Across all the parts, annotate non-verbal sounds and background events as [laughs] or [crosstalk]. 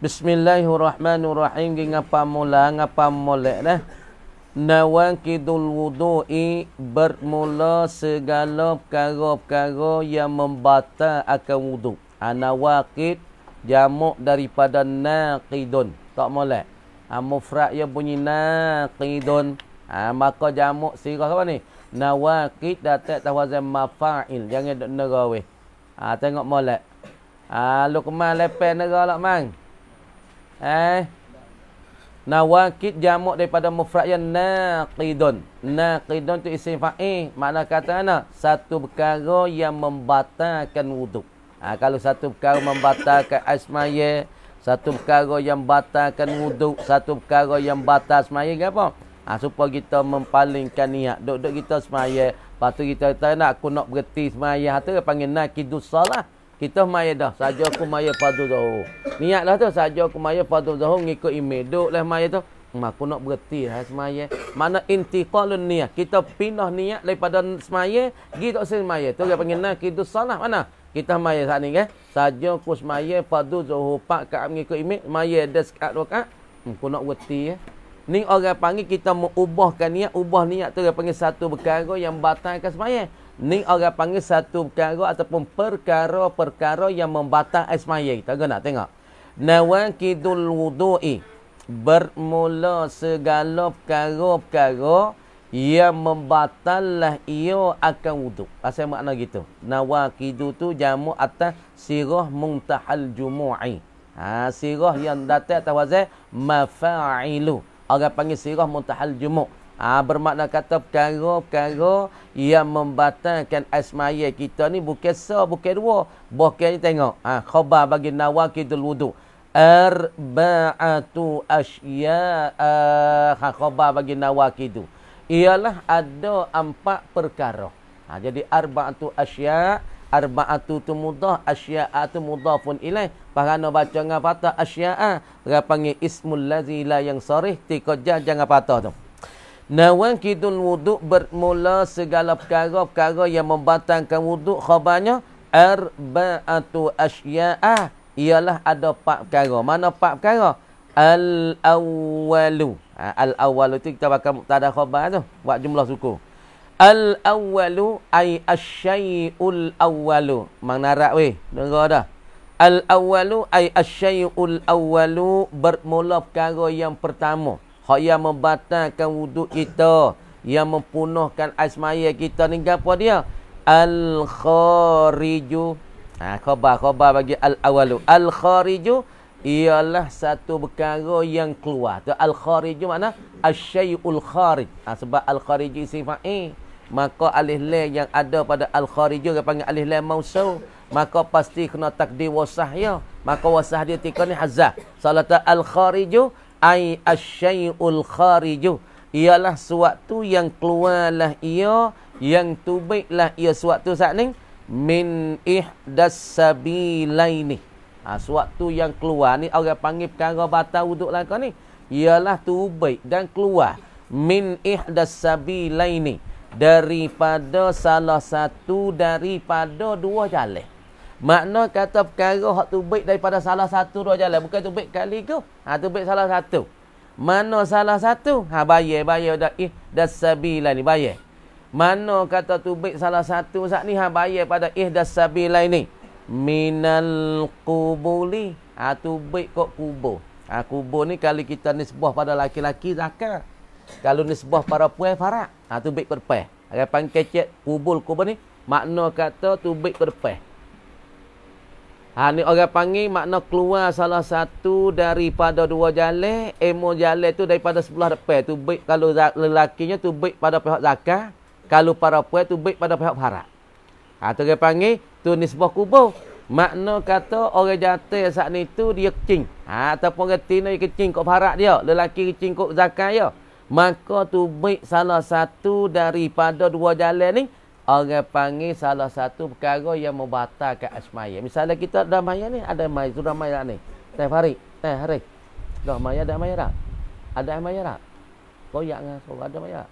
Bismillahirrahmanirrahim Ging apa mula Ngapa mula nah? Nawakidul wudu'i Bermula segala perkara-perkara Yang membatal akan wudu' ha, Nawakid Jamuk daripada naqidun Tak mula ha, Mufrak yang bunyi naqidun ha, Maka jamuk sirah apa ni Nawakid datang tawazan mafa'il Jangan duduk nerawih ha, Tengok mula ha, Lukman lepeh nerawih lah, Lukman Eh? Nawakid jamuk daripada mufrad yang naqidun. Naqidun tu isim fa'il. Makna kata mana? Satu perkara yang membatalkan wuduk. Ha, kalau satu perkara membatalkan asmaya, satu perkara yang batalkan wuduk, satu perkara yang batal asmaya ke apa? Ha, supaya kita mempalingkan niat. Duduk-duduk kita asmaya. Lepas kita kata nak aku nak berhenti asmaya. Itu ha, dia panggil naqidus salah. Kita maya dah. Saja aku maya fardu zuhur. Niatlah tu. Saja aku maya padu zuhur. Ngikut imej. Duk lah maya tu. Hmm, aku nak berhenti lah semaya. Mana kolon niat. Kita pindah niat daripada semaya. gitu tak semaya. Tu dia panggil nak. Kita salah mana? Kita maya saat ni kan. Saja aku semaya fardu zuhur. Pak kat ngikut imej. Maya ada sekat dua kat. Hmm, aku nak berhenti lah. Ni orang panggil kita mengubahkan niat. Ubah niat tu dia panggil satu perkara yang batalkan semaya ni orang panggil satu perkara ataupun perkara-perkara yang membatal air semaya kita. Kau nak tengok? Nawakidul wudu'i. Bermula segala perkara-perkara yang membatallah ia akan wuduk. Pasal makna gitu. Nawakidu tu jamu atas sirah muntahal jumu'i. Ha, sirah yang datang atas wazir. Mafa'ilu. Orang panggil sirah muntahal jumu'i. Ha, bermakna kata perkara-perkara yang membatalkan asmaya kita ni bukan se, bukan dua. Bukan tengok. Ha, khabar bagi nawakidul wudhu Arba'atu asya'a. Ha, ha, khabar bagi nawakidul. Ialah ada empat perkara. Ha, jadi arba'atu asya'a. Arba'atu tu mudah. Asya'a tu mudah pun ilai. Bagaimana baca dengan patah asya'a. Berapa ismul lazilah yang sarih. Tika jah jangan patah tu. Nawakidul wuduk bermula segala perkara-perkara yang membatalkan wuduk khabarnya arba'atu asya'ah ialah ada empat perkara. Mana empat perkara? Al-awwalu. Ha, Al-awwalu tu kita bakal muktada khabar tu. Buat jumlah suku. Al-awwalu ay asyai'ul awwalu. Mang narak weh. Dengar dah. Al-awwalu ay asyai'ul awwalu bermula perkara yang pertama. Hak yang membatalkan wuduk kita. Yang mempunuhkan asmaya kita ni. Apa dia? Al-Khariju. Ha, khabar, khabar bagi Al-Awalu. Al-Khariju ialah satu perkara yang keluar. Tu Al-Khariju makna? Asyai'ul Kharij. Ha, sebab Al-Khariju isi fa'i. Maka alih leh yang ada pada Al-Khariju. Dia panggil alih leh mausul. Maka pasti kena takdir wasah ya. Maka wasah dia tika ni hazah. Salatah Al-Khariju ai asyai'ul khariju ialah suatu yang keluarlah ia yang tubiklah ia suatu saat ni min ihdas sabilaini ha, suatu yang keluar ni orang panggil perkara batal wuduk lah ni ialah tubik dan keluar min ihdas sabilaini daripada salah satu daripada dua jalan Makna kata perkara hak tu baik daripada salah satu dua jalan. Bukan tu baik kali ke. Ha tu baik salah satu. Mana salah satu? Ha bayar bayar dah eh dasabila ni bayar. Mana kata tu baik salah satu saat ni ha bayar pada eh sabila ini Minal kubuli Ha tu baik kok kubur. Ha kubur ni kali kita nisbah pada laki-laki zakat. Kalau nisbah para puan farak. Ha tu baik perpeh. Agar pangkecek kubul kubur ni. Makna kata tu baik perpeh. Ha, ni orang panggil makna keluar salah satu daripada dua jalan. Emo jalan tu daripada sebelah depan. Tu baik kalau lelakinya tu baik pada pihak zakah. Kalau para puan tu baik pada pihak harap. Ha, tu orang panggil tu nisbah kubur. Makna kata orang jatuh saat ni tu dia kecing. Ha, ataupun orang tina dia kecing kot harap dia. Lelaki kecing kot zakah dia. Maka tu baik salah satu daripada dua jalan ni orang panggil salah satu perkara yang membatalkan asmaya. Misalnya kita dah maya ni, ada maya, tu sudah maya lah ni. Teh hari, teh hari. Dah maya, ada maya tak? Ada maya tak? Kau yak dengan suara, ada maya.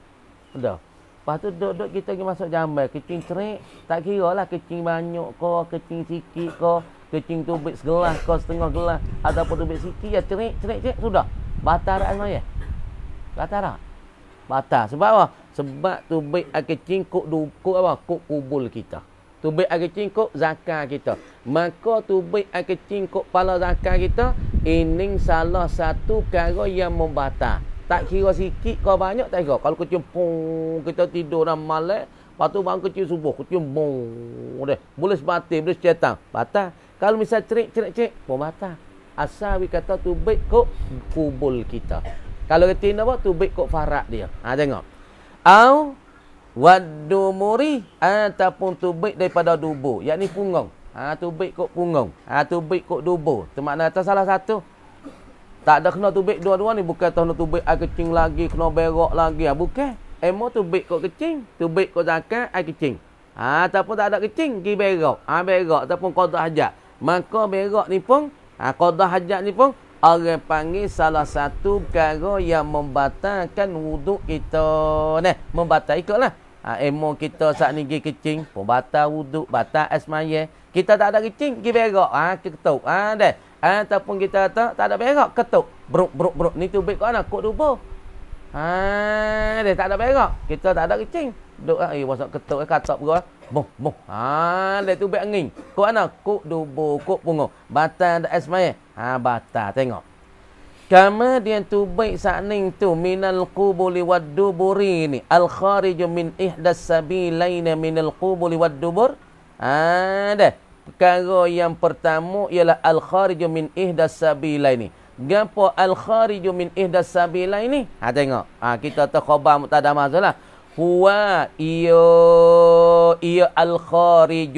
Sudah. Lepas tu duduk-duduk kita pergi masuk jambai, kecing cerik, tak kira lah kecing banyak kau, kecing sikit kau, kecing tubik segelas kau, setengah gelas, ataupun tubik sikit, ya cerik, cerik, cerik, sudah. Batal asmaya. Batal tak? Batal. Sebab apa? Sebab tu baik akan cingkuk dukuk apa? Kuk kubul kita. Tu baik akan cingkuk zakar kita. Maka tu baik akan cingkuk pala zakar kita. Ini salah satu cara yang membatal. Tak kira sikit kau banyak tak kira. Kalau kecil pung kita tidur dalam malam. Lepas tu bangun kecil subuh. Kecil bung. Deh. Boleh sebatik, boleh cetang. Batal. Kalau misal cerik-cerik-cerik pun batal. Asal we kata tu baik kuk kubul kita. Kalau kita tu baik kuk farak dia. Ha, tengok. Au wadumuri ha, ataupun tubik daripada dubu. Yang ni punggung. Ha, tubik kot punggung. Ha, tubik kot dubu. Itu makna atas salah satu. Tak ada kena tubik dua-dua ni. Bukan tahu tubik air kecing lagi, kena berok lagi. Ha, bukan. Emo tubik kot kecing. Tubik kot zakat, air kecing. Ha, ataupun tak ada kecing, pergi berok. Ha, berok ataupun kodoh hajat. Maka berok ni pun, ha, kodoh hajat ni pun, orang panggil salah satu perkara yang membatalkan wuduk itu. Nah, membatal ikutlah. Ha, emo kita saat ni pergi kecing, pun wuduk, batal asmaya. Kita tak ada kecing, pergi berak. Ha, kita ketuk. Ha, dah. Ha, ataupun kita tak, tak ada berak, ketuk. Bruk, bruk, bruk. Ni tu baik kau nak, kot dupa. Ha, dah tak ada berak. Kita tak ada kecing. Duk, lah. eh, masa ketuk, eh, katak berak. Boh, boh. Ha, dah tu baik angin. Kok mana? Kok dubo, kok punggung. Batal asmaya. Ha bata tengok. Kama dia tu baik sakning tu minal qubuli wadduburi ni al kharij min ihdas sabilain minal qubuli waddubur. Ha dah. Perkara yang pertama ialah al kharij min ihdas sabilain ni. Gapo al kharij min ihdas sabilain ni? Ha tengok. Ha kita tu khabar mutada masalah. Huwa iyo iyo al kharij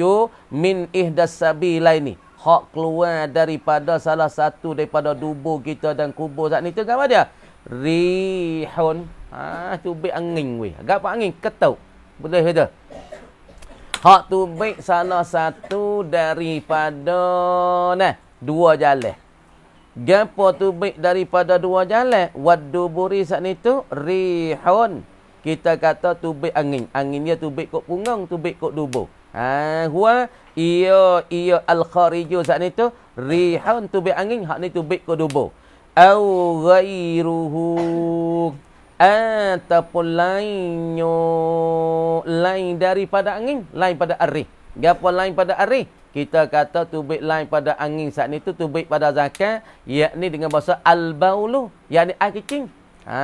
min ihdas sabilain ni hak keluar daripada salah satu daripada dubur kita dan kubur saat ni tu apa dia? Rihun. Ha tu bi angin weh. Agak angin ketuk. Boleh kata. Hak tu baik salah satu daripada nah dua jalan. Gapo tu baik daripada dua jalan? Waduburi saat ni tu rihun. Kita kata tu angin. Angin dia tu baik punggung, tu baik kok Ha, huwa iyo iyo al-khariju saat ni tu rihan tu bi angin hak ni tu bi ko dubo au ghairuhu ataupun lainnya lain daripada angin lain pada arih gapo lain pada arih kita kata tubik lain pada angin saat ni tu tubik pada zakat yakni dengan bahasa al-baulu yakni akicing ha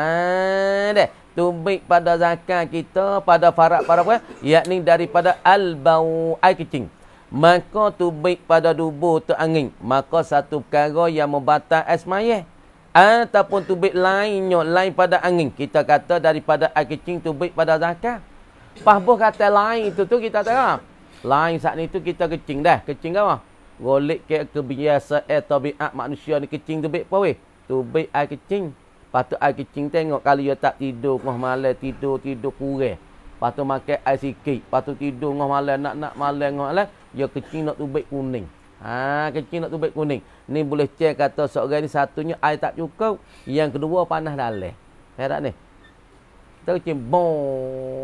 deh itu pada zakat kita pada farak para apa yakni daripada albau aikiting maka tu baik pada dubu tu angin maka satu perkara yang membatal asmaye ataupun tu baik lainnya lain pada angin kita kata daripada aikiting tu baik pada zakat pahbuh kata lain itu tu kita tak tahu lain saat ni tu kita kecing dah kecing apa golik ke kebiasaan atau biak manusia ni kecing tu baik apa weh tu baik aikiting Patut air kucing tengok kalau dia tak tidur ngah malam tidur tidur kurang. Patu makan air sikit, Patu tidur ngah malam nak nak malam ngah malam, dia kucing nak tubik kuning. Ha, kucing nak tubik kuning. Ni boleh cek kata seorang ni satunya air tak cukup, yang kedua panas dalam. Herak ni. Kita kucing bo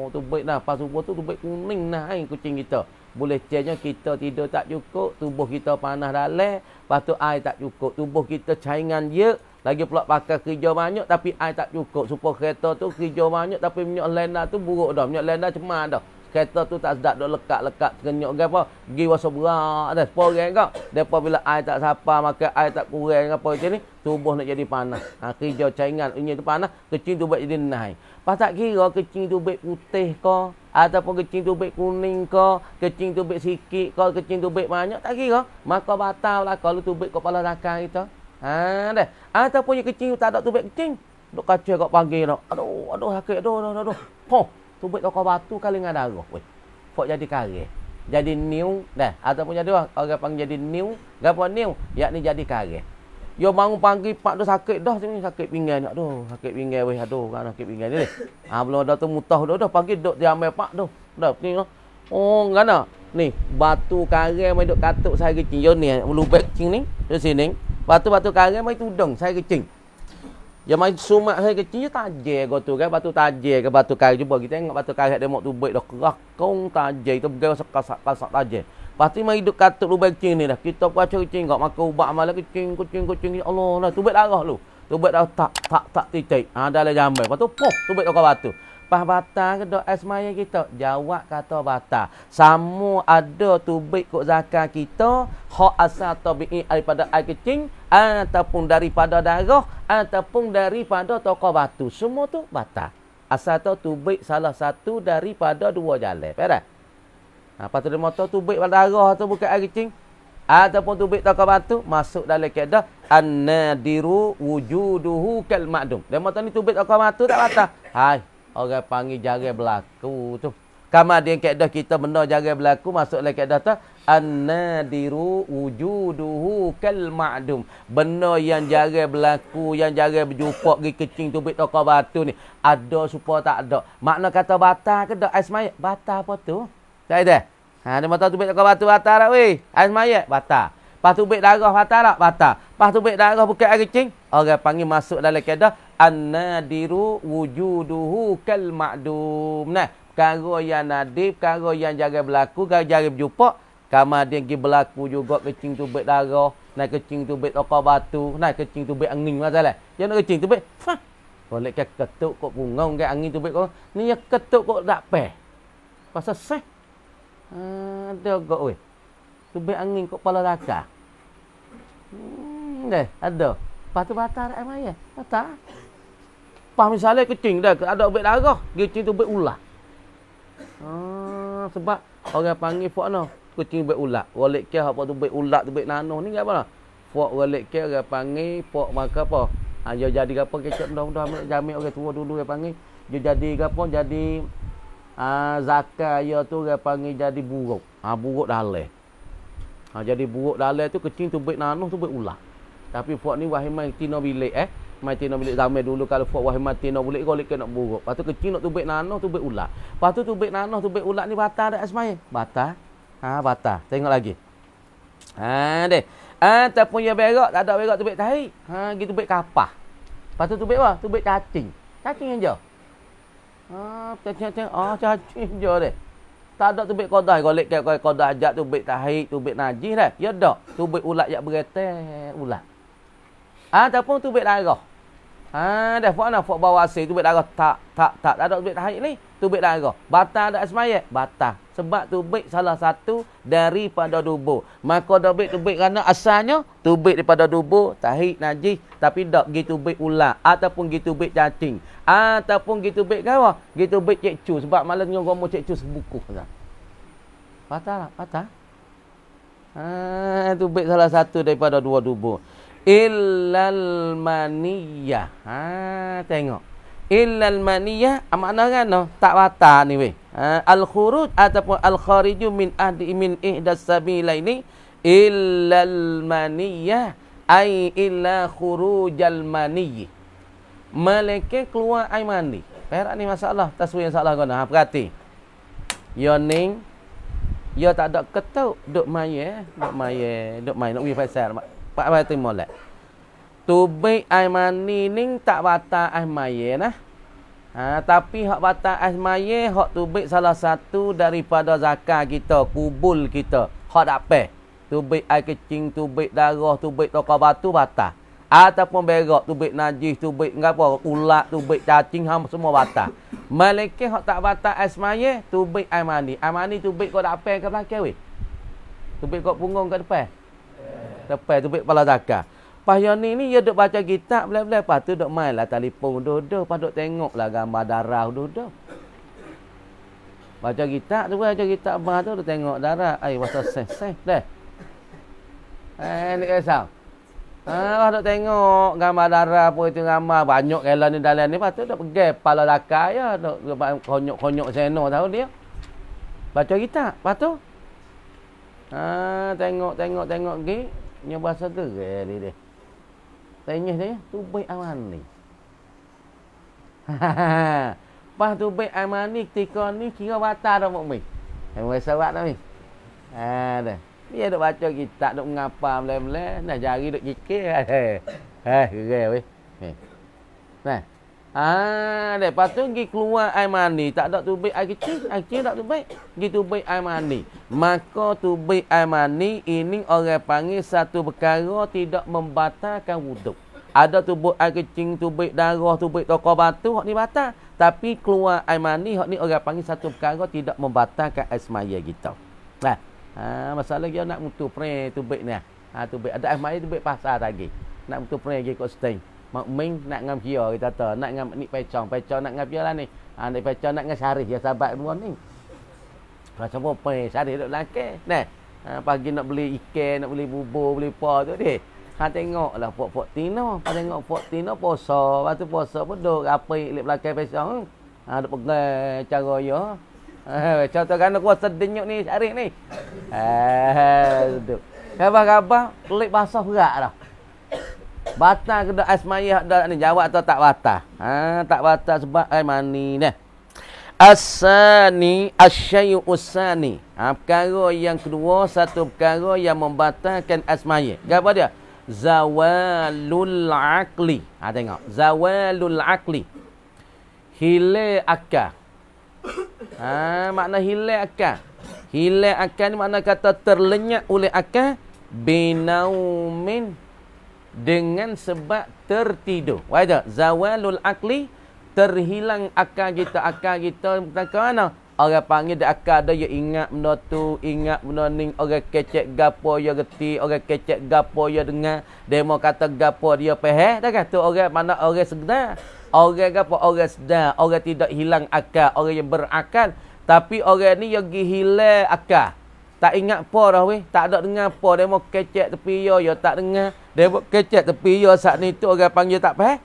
tubik nah, pas subuh tu tubik kuning nah air eh, kucing kita. Boleh ceknya kita tidur tak cukup, tubuh kita panas dalam, patut air tak cukup, tubuh kita cairan dia. Lagi pula pakai kerja banyak tapi air tak cukup. Supaya kereta tu kerja banyak tapi minyak lenda tu buruk dah. Minyak lenda cemar dah. Kereta tu tak sedap dah lekat-lekat. Kenyok ke apa. Gi wasa berak. Dah sporeng kan kau. Depa bila air tak sapa makan air tak kurang apa macam ni. Tubuh nak jadi panas. Ha, kerja caingan unyi tu panas. Kecil tu buat jadi naik. Pas tak kira kecil tu buat putih kau. Ataupun kecing tu baik kuning ke, kecing tu baik sikit ke, kecing tu baik banyak, tak kira. Maka batal lah kalau tu baik kepala rakan kita. Ha deh. Ataupun yang kecil tak ada tubik kecil. Duk kacau kat panggil dah. Aduh, aduh sakit aduh aduh aduh. tu tubik tak batu kali dengan darah. Weh. Fok jadi karih. Jadi new dah. Ataupun jadi orang panggil jadi new, gapo new, yakni jadi karih. Yo bangun pagi pak tu sakit dah sini sakit pinggan ni. Aduh, sakit pinggan weh. Aduh, kan sakit pinggan ni. Ha belum ada tu mutah dah dah pagi duk diambil pak tu. Dah pergi dah. Oh, kan Ni, batu karang main duk katuk saya kecil. Yo ni, lubek kecil ni. Tu sini. Batu-batu karang mai tudung saya kecing. ya mai sumak saya kecing tajir go tu kan batu tajir ke batu karang cuba kita tengok batu karang demo tu baik dah kerak kong tajir tu bergerak sekasak-kasak tajir. Pasti mai hidup katuk lubang kecing ni dah. Kita kuaca kecing kau makan ubat malah kecing kucing kucing ya Allah lah tu tubek darah lu. tu Tubek dah tak tak tak titik. Ha dah lah jambai. Batu pop, tu tubek kau batu lepas batal ke doa semaya kita? Jawab kata batal. Samu ada tubik kot zakar kita. Hak asal tabi'i daripada air kecing. Ataupun daripada darah. Ataupun daripada toko batu. Semua tu batal. Asal tu tubik salah satu daripada dua jalan. Faham tak? Ha, patut dia motor tubik pada darah tu bukan air kecing. Ataupun tubik toko batu. Masuk dalam keadaan. An-nadiru wujuduhu kal ma'dum. Dia motor ni tubik toko batu tak batal. Hai orang panggil jarang berlaku tu. Kama dia kaedah kita benda jarang berlaku masuk dalam kaedah tu annadiru wujuduhu kal ma'dum. Benda yang jarang berlaku, yang jarang berjumpa pergi kecing tu bit toko batu ni, ada supaya tak ada. Makna kata batal ke dak asmai? Batal apa tu? Tak ada. Ha ni mata tu bit toko batu batal dak weh? Asmai batal. Pas tu bit darah batal dak? Batal. Pas tu bit darah bukan air kecing, orang panggil masuk dalam kaedah An-nadiru wujuduhu kal ma'dum. Nah, perkara yang nadir, perkara yang jaga berlaku, kalau jaga berjumpa, kemudian dia berlaku juga kecing tu bet darah, nak kecing tu bet okar batu, naik kecing tu bet angin lah yang nak kecing tu bet, fah. Boleh kat ketuk kok bunga ke angin tu bet kok. Ni yang ketuk kok tak pe. Pasal seh. Hmm, ada weh. Tu bet angin kok pala raka. Hmm, deh, ada. Batu batar ayam ayam. Batar lepas misalnya kucing dah ada ubat darah kucing tu ubat ular ha, ah, sebab orang panggil fuak no kucing ubat ular walik ke apa tu ubat ular tu ubat nano ni apa lah fuak walik ke orang panggil fuak maka apa ha, dia jadi apa kecap dah mudah jamin orang tua dulu dia panggil dia jadi apa jadi ha, zakar ya tu dia panggil jadi buruk ha, buruk dalai ha, jadi buruk dalai tu kucing tu ubat nano tu ubat ular tapi fuak ni wahimah tina bilik eh mai tino bilik zamir dulu kalau fuk wahai mati no boleh golik kena buruk lepas kecil nak tubik nanah tubik ulat lepas tu tubik nanah tubik ulat ni batal dak asmai batal ha batal tengok lagi ha deh Ah tak punya berak tak ada berak tubik tahi ha gitu tubik kapah lepas tu apa tubik cacing cacing aja ha cacing cacing oh cacing aja deh tak ada tubik kodah golik kek kodah ajak tubik tahi tubik najis dah ya dak tubik ulat yak beretel ulat Ah, ataupun tubik darah. Ha dah buat nak buat bawa asir tu darah tak tak tak ada duit haid ni. Tu duit darah. Batal dak semayat? Batal. Sebab tu baik salah satu daripada dubur. Maka dak baik tu baik kerana asalnya tu baik daripada dubu tahid najis tapi dak gitu baik ular ataupun gitu baik cacing ataupun gitu baik kawa, gitu baik cecu sebab malas dengan gomo cecu sebuku kan. Batal lah, batal. Ha tu baik salah satu daripada dua dubu illal maniyah. Ha tengok. Illal maniyah ah, makna kan no? tak batal ni weh. Ha, al khuruj ataupun al khariju min ahdi min ihdas sabila ini illal maniyah ai illa khurujal maniy. Malaikat keluar air mandi. Perak ni masalah taswiyah salah kena. Ha perhati. Yoning Ya tak ada ketuk duk maye, eh. duk maye, duk maye nak pergi pasar. Pak Abah tu molek. Tubi ai mani tak bata ai maye nah. Ha, tapi hak bata ai hak tubi salah satu daripada zakat kita, kubul kita. Hak dak pe. Tubi ai kecing, tubi darah, tubi tokah batu bata. Ataupun berak, tubi najis, tubi ngapa, ulat, tubi cacing, ham semua bata. Malaikat hak tak bata ai maye, tubi ai mani. Ai mani tubi kau tak pe ke belakang weh. Tubi kau punggung kat depan. Lepas tu baik pala zakah. Pas yang ni ni dia duk baca kitab belah-belah. Lepas tu duk main lah telefon duduk-duduk. Lepas duk tengok lah gambar darah duduk-duduk. Baca kitab tu baca kitab bah tu duk tengok darah. Ai masa seh-seh dah. Eh, eh ni kesal. Ah, ha, duk tengok gambar darah apa itu gambar banyak kala ni dalam ni patut duk pegang kepala lakai ya duk konyok-konyok seno tahu dia. Baca kitab patut. Ah, ha, tengok tengok tengok gi nya bahasa gerel ni deh. Tanya saya, tu baik aman ni. [laughs] Pas tu baik aman ni ketika ni kira batal dah mukmin. Yang biasa buat dah ni. Ha dah. Dia dok baca kitab dok ngapa mele-mele, nak jari dok kikir. [laughs] Ha gerel weh. Nah. Ah, lepas tu pergi keluar air mandi. Tak ada tubik air kecil. Air kecil tak tubik. Pergi tubik air mandi. Maka tubik air mandi ini orang panggil satu perkara tidak membatalkan wuduk. Ada tubik air kecil, tubik darah, tubik toko batu. Hak ni batal. Tapi keluar air mandi, hak ni orang panggil satu perkara tidak membatalkan air semaya kita. Nah, ah, masalah dia nak mutu pre tubik ni. Ah. ah, tubik. Ada air mandi tubik pasar lagi. Nak mutu pre lagi kot setengah mak ming nak ngam kia kita tu nak ngam ni pecong pecong nak ngam kia lah ni ha ni pecong nak ngam syarif ya sahabat dua ni rasa apa pe syarif duk lelaki nah ah, pagi nak beli ikan nak beli bubur beli apa tu deh. Ah, ha tengoklah pok-pok tino ha tengok pok tino poso waktu poso pun duk apa lek belaka pecong ha hmm. duk pegang cara ya Eh, contoh kan aku sedenyuk ni Syarif ni. Eh, duduk. Khabar-khabar, pelik basah gerak dah. Batal ke dak asmayah dak ni jawab atau tak batal? Ha tak batal sebab air mani dah. Asani asyai usani. Ha perkara yang kedua satu perkara yang membatalkan asmayah. Gapo dia? Zawalul akli Ha tengok. Zawalul akli Hilal akal. Ha makna hilal akal. Hilai akal ni makna kata terlenyap oleh akal binaumin dengan sebab tertidur. Wajah zawalul akli terhilang akal kita akal kita tentang kerana orang panggil dia akal dia ya ingat benda tu ingat benda ni orang kecek gapo ya geti orang kecek gapo ya dengar demo kata gapo dia peh dah kata orang mana orang sedar orang gapo orang sedar orang tidak hilang akal orang yang berakal tapi orang ni yang gihilang akal tak ingat apa dah weh. Tak ada dengar apa. Dia mau kecek tepi yo, yo tak dengar. Dia mau kecek tepi yo saat ni tu orang panggil tak faham. Eh?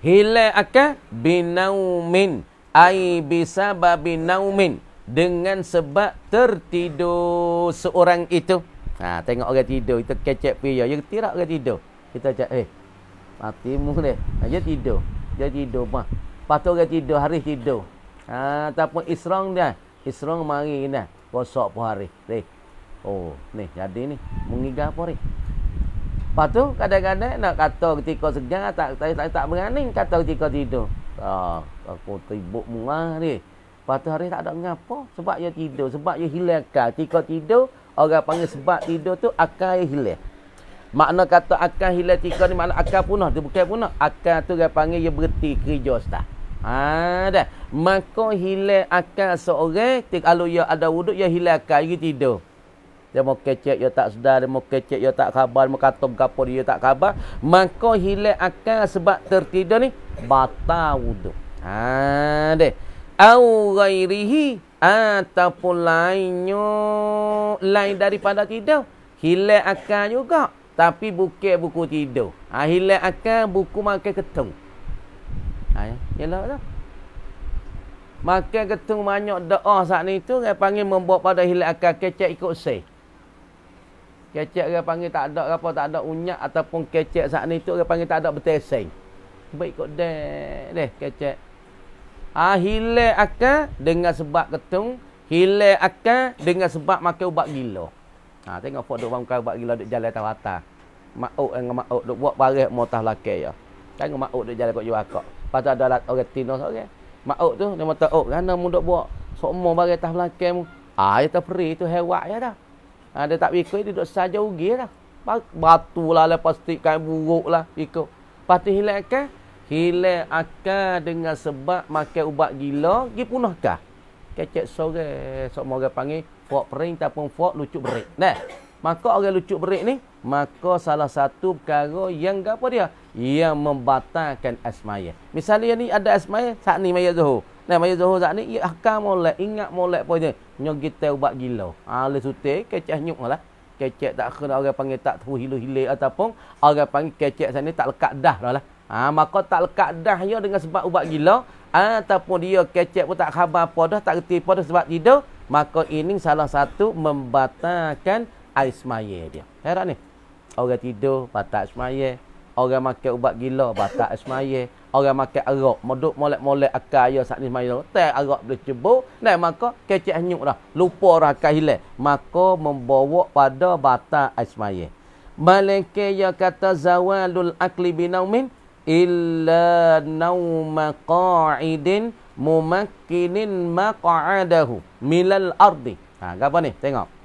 Hilal akan binaumin. Ai bisabab binaumin. Dengan sebab tertidur seorang itu. Ha, tengok orang tidur. Itu kecek tepi yo. Dia tirak orang tidur. Kita cak eh. Matimu ni. Ha, dia tidur. Dia tidur. mah. Lepas tu orang tidur. Hari tidur. Ha, ataupun isrong dia. Isrong mari dah. Kosok puh hari. Reh. Oh, ni jadi ni. Mengigah apa reh? Lepas tu, kadang-kadang nak kata ketika segar, tak tak, tak, tak berani kata ketika tidur. Ah, aku tibuk mula reh. Lepas tu hari tak ada mengapa. Sebab dia tidur. Sebab dia hilang akal. Ketika tidur, orang panggil sebab tidur tu akal dia hilang. Makna kata akal hilang tika ni makna akal punah. Dia bukan punah. Akal tu orang panggil dia berhenti kerja ustaz. Ada. Ha, maka hilang akal seorang kalau ya ada wuduk ya hilang akal dia tidur. Dia mau kecek ya tak sedar, dia mau kecek ya tak khabar, mau kata gapo dia tak khabar, maka hilang akal sebab tertidur ni batal wuduk. Ada. Ha, Au ghairihi ataupun lainnya lain daripada tidur. Hilang akal juga tapi bukan buku tidur. Ah ha, hilang akal buku makan ketung. Ayah, ha, ya. yalah lah. Makan ketung banyak doa oh, saat ni tu, dia panggil membawa pada hilang akal kecek ikut say. Kecek dia panggil tak ada apa, tak ada unyak ataupun kecek saat ni tu, dia panggil tak ada bertesing. Baik ikut dek, deh kecek. Ah, ha, hilang akal dengan sebab ketung, hilang akal dengan sebab makan ubat gila. Ha, tengok fok duk bangka ubat gila duk jalan atas-atas. Mak'uk dengan mak'uk duk buat barik motah lakai ya. Tengok mak'uk duk jalan kot juga kot. Pasal ada orang Tino seorang. Okay. Mak tu dia kata, "Oh, kenapa mu dok buat? Sokmo bagi atas belakang mu." Ah, dia terperi tu hewat ya dah. Ha, dia tak ikut dia duduk saja ugi dah. Batu lah lepas lah, tikai buruk lah ikut. Pasti hilangkan. Hilang akal dengan sebab makan ubat gila, pergi punahkah? Kecek sore, semua mau orang panggil fok tak pun fok lucu berik. Nah, maka orang lucu berik ni, maka salah satu perkara yang apa dia? Ia membatalkan asmaya. Misalnya ni ada asmaya saat ni maya zuhur. Nah maya zuhur saat ni akan molek ingat molek pun nyok kita ubat gila. Ha le sutek kecah nyuk lah. Kecek tak kena orang panggil tak tahu hilu-hilu ataupun orang panggil kecek sana tak lekat dah dah lah. Ha, maka tak lekat dah ya dengan sebab ubat gila ataupun dia kecek pun tak khabar apa dah tak reti apa dah sebab tidur maka ini salah satu membatalkan aismaya dia. Heran ni. Orang tidur batal aismaya orang makan ubat gila batak asmaye orang makan arak modok molek-molek akal ya sak ni mayo teh arak boleh cebu dan maka kecek hanyuk dah lupa orang akan hilang maka membawa pada batak asmaye malaikat ya kata zawalul akli binaumin illa nauma qa'idin mumakkinin maq'adahu milal ardi ha gapo ni tengok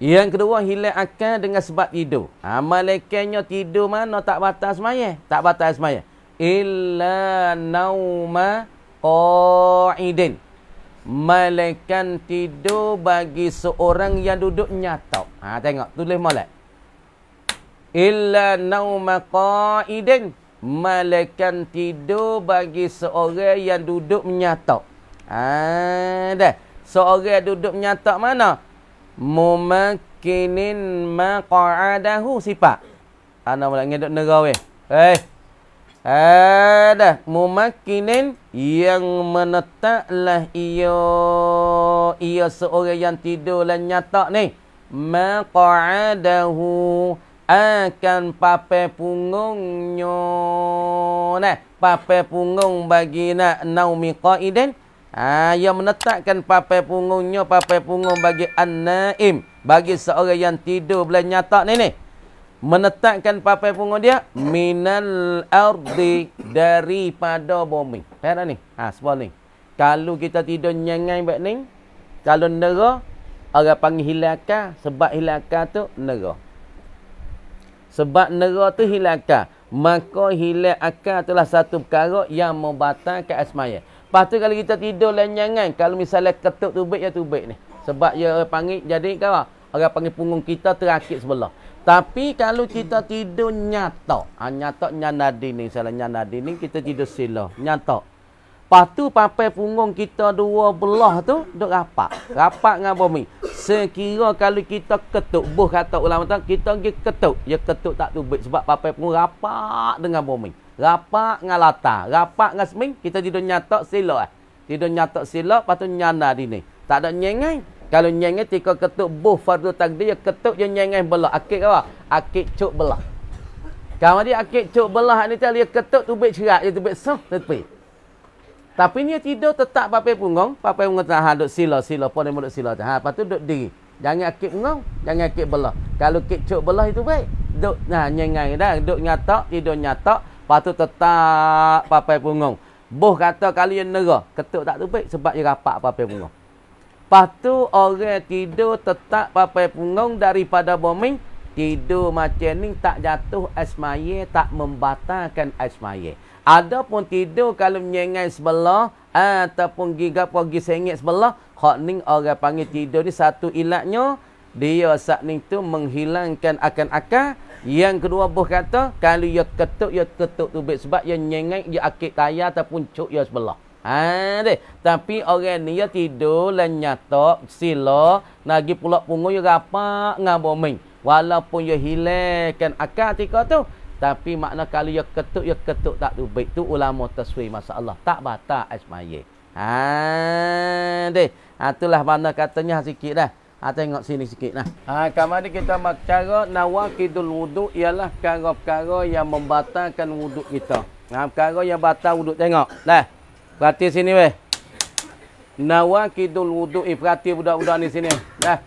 yang kedua, hilang akal dengan sebab tidur. Ha, malaikannya tidur mana tak batas maya, Tak batas maya. Illa nauma qa'idin. malaikat tidur bagi seorang yang duduk nyatok. Ha, tengok, tulis malak. Illa nauma qa'idin. Malaikan tidur bagi seorang yang duduk nyatok. Ha, dah. Seorang duduk nyatok mana? mumakkinin maq'adahu sifat. Ana ah, mula ngedok nera weh. Hei. Eh. Eh, Ada mumakkinin yang menetaklah ia ia seorang yang tidur dan nyatak ni maq'adahu akan pape punggungnya nah pape punggung bagi nak naumi qaidin Ha, yang menetapkan papai punggungnya, papai punggung bagi An-Naim. Bagi seorang yang tidur boleh nyata ni ni. Menetapkan papai punggung dia, Minal ardi daripada bumi. Faham ni? Ha, sebab ni. Kalau kita tidur nyengai buat ni, kalau nera, orang panggil hilaka, sebab hilaka tu nera. Sebab nera tu hilaka. Maka hilaka itulah satu perkara yang membatalkan asmaya. Lepas tu kalau kita tidur lenyangan Kalau misalnya ketuk tubik, ya tubik ni Sebab dia ya, orang panggil jadi kan Orang panggil punggung kita terakit sebelah Tapi kalau kita tidur nyata ha, Nyata nyanadi ni Misalnya nyanadi ni kita tidur sila Nyata Lepas tu papai punggung kita dua belah tu duk rapat. Rapat dengan bumi. Sekira kalau kita ketuk buh kata ulama tu kita pergi ketuk. Ya ketuk tak tubik sebab papai punggung rapat dengan bumi. Rapat dengan latar. Rapat dengan seming. Kita tidur nyatok silap. Eh. Tidur nyatok silap. Lepas tu nyana di ni. Tak ada nyengai. Kalau nyengai tika ketuk buh fardu takdir. Ya ketuk je nyengai belah. Akik apa? Akik cuk belah. Kalau dia akik cuk belah ni dia ketuk tubik cerak. Dia tubik sem. Dia tubik. Tapi ni tidur tetap papai punggung. Papai punggung tak ha, duduk sila, sila. pon dia duduk sila. Ha, lepas tu duduk diri. Jangan akib punggung. Jangan akib belah. Kalau kik cuk belah itu baik. Duduk, nah, ha, nyengai dah. Duduk nyatok, tidur nyatok. Patu tu tetap papai punggung. Boh kata kalau yang nera. Ketuk tak tu baik. Sebab dia rapat papai punggung. Patu orang tidur tetap papai punggung daripada bombing. Tidur macam ni tak jatuh asmaye. Tak membatalkan asmaye. Asmaye. Ada pun tidur kalau menyengai sebelah ataupun gigap pergi sengit sebelah. Hak ni orang panggil tidur ni satu ilatnya. Dia saat ni tu menghilangkan akan-akan. Yang kedua bos kata kalau ia ketuk, ia ketuk tu. Sebab ia nyengai, dia akik kaya ataupun cuk ia sebelah. Ha, deh. Tapi orang ni ia tidur dan nyatok sila. Nagi pulak punggung ia rapat dengan bombing. Walaupun ia hilangkan akar tika tu. Tapi makna kalau ia ya ketuk, ia ya ketuk tak tu. Baik tu ulama taswi masalah. Tak bata asmaye. Ha, deh. Ha, itulah mana katanya sikit dah. Ha, tengok sini sikit lah. Ha, kemari kita bercara nawakidul wudu ialah perkara-perkara yang membatalkan wudu kita. Ha, perkara yang batal wudu. Tengok. Dah. Berhati sini weh. Nawakidul wudu. Eh, berhati budak-budak ni sini. Dah.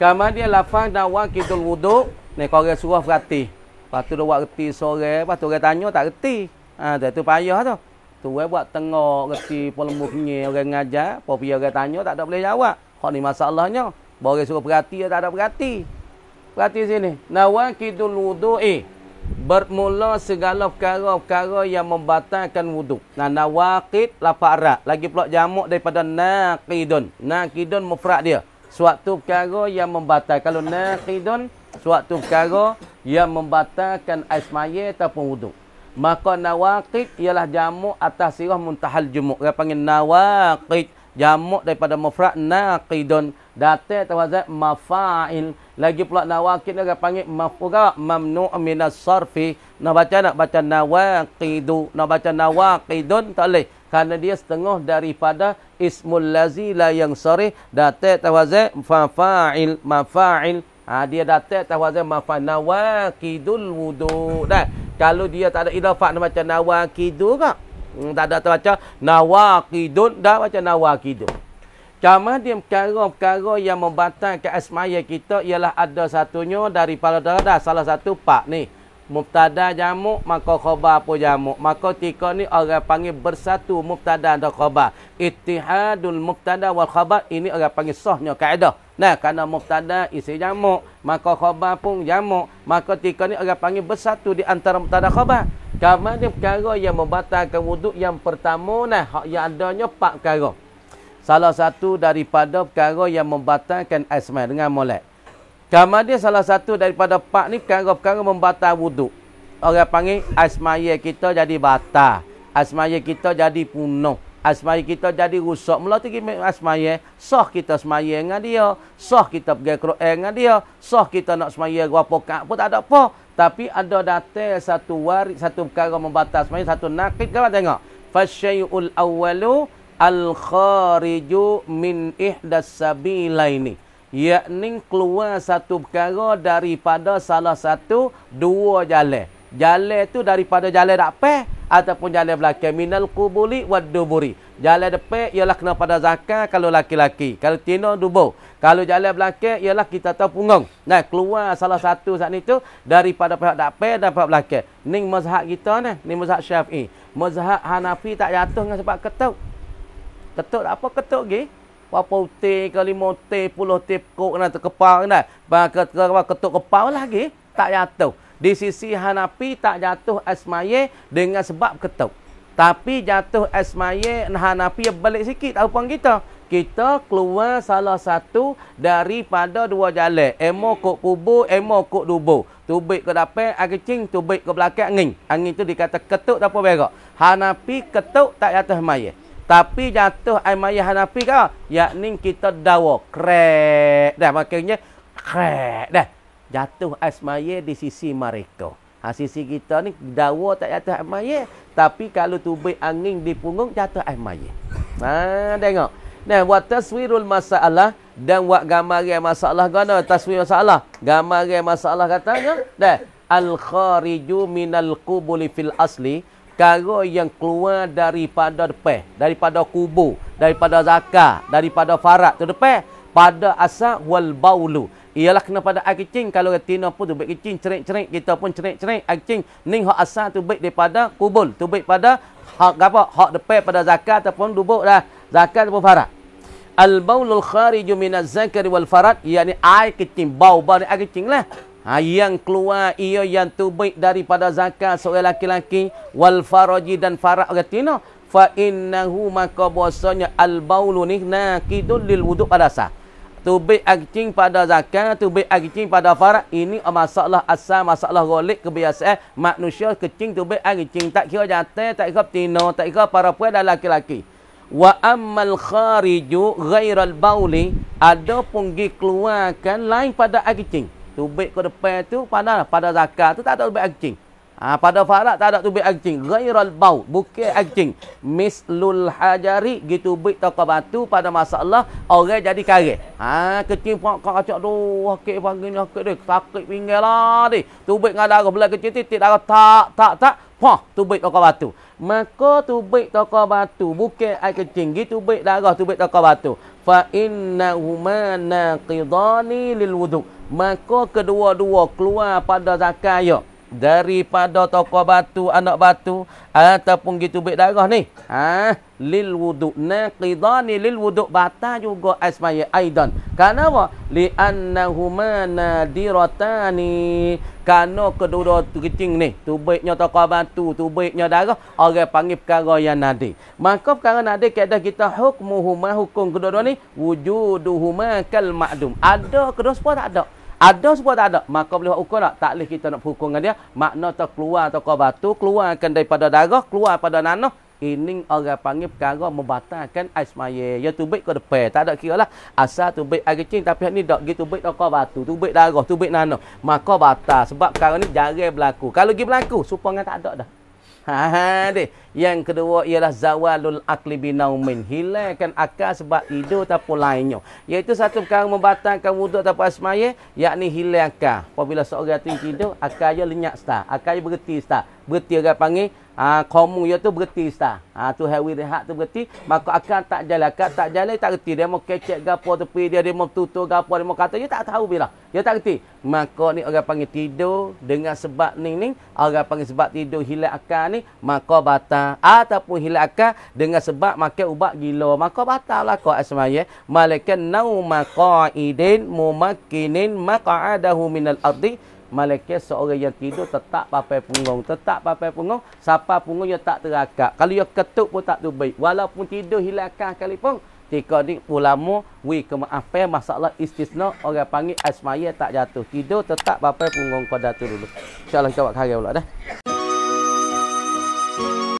Kamu Kemari lafaz nawakidul wudu. Ni korang suruh berhati. Lepas tu dia buat reti sore, lepas tu orang tanya tak reti. Ah ha, tu payah tu. Tu dia buat tengok reti polemuk ni orang ngajar, popi orang tanya tak ada boleh jawab. Hak ni masalahnya. Bagi suruh perhati tak ada perhati. Perhati sini. Nawan kidul wudu'i. Bermula segala perkara-perkara yang membatalkan wudhu. Nah, nawaqid lapak arat. Lagi pula jamuk daripada naqidun. Naqidun mufrak dia. Suatu perkara yang membatalkan. Kalau naqidun, suatu perkara yang membatalkan air semaya ataupun wuduk. Maka nawaqid ialah jamuk atas sirah muntahal jumuk. Dia panggil nawaqid jamuk daripada mufrad naqidun data tawazat mafail lagi pula nawaqid dia panggil mafuga mamnu minas sarfi nak baca nak baca nawaqidu nak baca nawaqidun tak boleh kerana dia setengah daripada ismul lazila yang sarih data tawazat mafail mafail Ha, dia datang tak wazan mafan nawakidul wudu. Dah kalau dia tak ada idafat dia macam nawakidu kak. Hmm, tak ada tak baca nawakidun dah macam nawakidun. Cuma dia perkara-perkara yang membatalkan asmaya kita ialah ada satunya daripada darah salah satu pak ni. Mubtada jamuk maka khabar apa jamuk maka tika ni orang panggil bersatu mubtada dan khabar ittihadul mubtada wal khabar ini orang panggil sahnya kaedah nah kerana mubtada isi jamuk maka khabar pun jamuk maka tika ni orang panggil bersatu di antara mubtada khabar kerana ni perkara yang membatalkan wuduk yang pertama nah hak yang adanya pak perkara salah satu daripada perkara yang membatalkan asma dengan molek Kamar dia salah satu daripada pak ni perkara-perkara membatal wuduk. Orang panggil asmaya kita jadi batal. Asmaya kita jadi punuh. Asmaya kita jadi rusak. Mula tu asmaya, Soh kita semaya dengan dia. Sah kita pergi kerok dengan dia. Sah kita nak semaya berapa kak pun tak ada apa. Tapi ada datang satu waris, satu perkara membatal asmaya, satu nakit. Kamu tengok. Fasyai'ul awalu al-khariju min ihdas sabila ini. Ia yakni keluar satu perkara daripada salah satu dua jalan. Jalan tu daripada jalan dakpeh ataupun jalan belakang minal qubuli wad duburi. Jalan depan ialah kena pada zakar kalau laki-laki, kalau tina dubo. Kalau jalan belakang ialah kita tahu punggung. Nah, keluar salah satu saat itu daripada pihak dakpeh dan pihak belakang. Ning mazhab kita ni, ni mazhab Syafi, Mazhab Hanafi tak jatuh dengan sebab ketuk. Ketuk apa ketuk gi? Okay? berapa te ke lima te, puluh te pekuk kena terkepal kena. Bahkan ketuk, ketuk kepal lagi, tak jatuh. Di sisi Hanapi tak jatuh asmaye dengan sebab ketuk. Tapi jatuh asmaye Hanapi balik sikit tak rupanya kita. Kita keluar salah satu daripada dua jalan. Emo kok kubur, emo kok dubur. Tubik ke dapet, agacing, tubik ke belakang angin. Angin tu dikata ketuk tak apa berak. Hanapi ketuk tak jatuh asmaye. Tapi jatuh air mayah Hanafi ke? Yakni kita dawa. Krek. Dah makanya. Krek. Dah. Jatuh air mayah di sisi mereka. Ha, sisi kita ni dawa tak jatuh air mayah. Tapi kalau tubik angin di punggung jatuh air mayah. Ha, tengok. Nah, buat taswirul masalah dan buat gambaran masalah gana taswir masalah. Gambaran masalah katanya dah al khariju minal qubul fil asli perkara yang keluar daripada depan, daripada kubur, daripada zakar, daripada farat tu depan, pada asal wal baulu. Ialah kena pada air kecil, kalau retina pun tu baik kecil, cerik-cerik, kita pun cerik-cerik, air kecil. Ni hak asal tu baik daripada kubur, tu baik pada hak apa, hak depan pada zakat ataupun dubuk dah, zakat ataupun farat. Al baulul khariju minaz zakari wal farat, iaitu air kecil, bau-bau air kecil lah ha, yang keluar ia yang terbaik daripada zakat seorang laki-laki wal faraji dan farak gatina fa innahu maka bahasanya al baulu ni naqidul lil wudu pada sah terbaik agcing pada zakat terbaik agcing pada farak ini ah, masalah asal masalah golik kebiasaan manusia kecing terbaik agcing tak kira jantan tak kira tino tak kira para puan dan laki-laki wa ammal khariju ghairal bauli ada pun gi keluarkan lain pada agcing tubik ke depan tu pada pada zakat tu tak ada tubik agcing. Ha, pada farak tak ada tubik agcing. Ghairal bau. Bukit agcing. Mislul hajari. Gitu Tubik toko batu. Pada masalah. Orang jadi kare. Ha, kecil pun kau kacak tu. Hakit panggil ni hakit dia. Sakit pinggir lah ni. Tubik ngada darah. Belah kecil ti. Tidak Tak, tak, tak. Puh. Tubik toko batu. Maka tubik toko batu. Bukit agcing. Gitu bik darah. Tubik toko batu fa innahuma naqidani lil wudu maka kedua-dua keluar pada zakat ya daripada toko batu anak batu ataupun gitu baik darah ni ha lil wuduk naqidani lil wuduk bata juga asmaya aidan kenapa li annahuma nadiratani kerana kedua-dua kecing ni tu baiknya toko batu tu baiknya darah orang panggil perkara yang nadir maka perkara nadir kaedah kita hukmuhuma hukum kedua-dua ni wujuduhuma kal ma'dum ada kedua-dua tak ada ada sebab tak ada. Maka boleh buat ukur tak? Tak boleh kita nak berhukum dengan dia. Makna tak keluar atau tokoh batu. Keluarkan daripada darah. Keluar pada nanah. Ini orang panggil perkara membatalkan Aismaya. Ya tu baik ke depan. Tak ada kira lah. Asal tu baik air kecil. Tapi ni dok gitu baik tokoh batu. Tu baik darah. Tu baik nanah. Maka batal. Sebab perkara ni jarang berlaku. Kalau pergi berlaku. Supongan tak ada dah. Hadi. Ha, ha, yang kedua ialah zawalul akli binaumin. Hilangkan akal sebab tidur ataupun lainnya. Iaitu satu perkara membatalkan wuduk ataupun asmaya. Yakni hilang akal. Apabila seorang itu tidur, akalnya lenyak setah. Akalnya berhenti sta berhenti orang panggil ha, ah, komu dia tu berhenti ustaz. Ha, tu hewi rehat tu berhenti. Maka akan tak jalan. Akan tak jalan tak reti. Dia mau kecek gapo tepi dia. Dia mau tutup gapo. Dia mau kata dia tak tahu bila. Dia tak reti. Maka ni orang panggil tidur. Dengan sebab ni ni. Orang panggil sebab tidur hilak akal ni. Maka batal. Ataupun hilang akal. Dengan sebab makan ubat gila. Maka batal lah kau asmaya. Eh, Malaikan nau maqa'idin mumakinin maqa'adahu minal ardi. Malaikat seorang yang tidur tetap papai punggung. Tetap papai punggung. Siapa punggung yang tak terakak. Kalau yang ketuk pun tak terbaik. Walaupun tidur hilangkan kali pun. Tika ni pulamu. Wih kemaafan masalah istisna. Orang panggil asmaya tak jatuh. Tidur tetap papai punggung kau datu dulu. InsyaAllah kita buat karya pula dah.